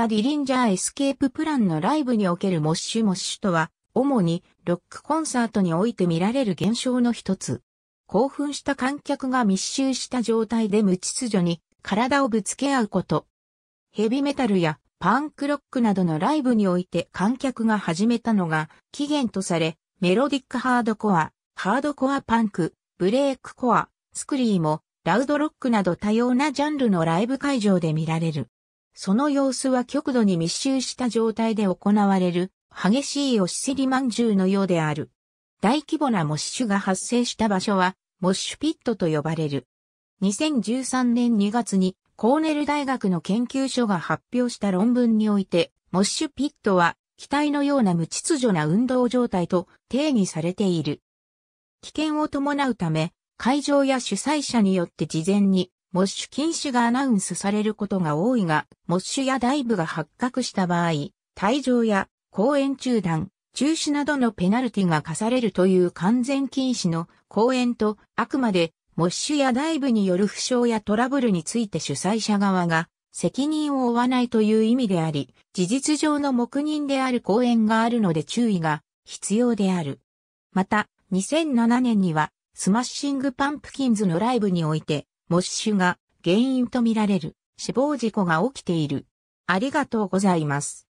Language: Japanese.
ザ・ディリンジャー・エスケープ・プランのライブにおけるモッシュモッシュとは、主にロックコンサートにおいて見られる現象の一つ。興奮した観客が密集した状態で無秩序に体をぶつけ合うこと。ヘビメタルやパンクロックなどのライブにおいて観客が始めたのが起源とされ、メロディックハードコア、ハードコアパンク、ブレークコア、スクリーも、ラウドロックなど多様なジャンルのライブ会場で見られる。その様子は極度に密集した状態で行われる激しい押し競りまんじゅうのようである。大規模なモッシュが発生した場所はモッシュピットと呼ばれる。2013年2月にコーネル大学の研究所が発表した論文において、モッシュピットは機体のような無秩序な運動状態と定義されている。危険を伴うため、会場や主催者によって事前にモッシュ禁止がアナウンスされることが多いが、モッシュやダイブが発覚した場合、退場や公演中断、中止などのペナルティが課されるという完全禁止の公演と、あくまでモッシュやダイブによる負傷やトラブルについて主催者側が責任を負わないという意味であり、事実上の黙認である公演があるので注意が必要である。また、2007年には、スマッシングパンプキンズのライブにおいて、モッシュが原因とみられる死亡事故が起きている。ありがとうございます。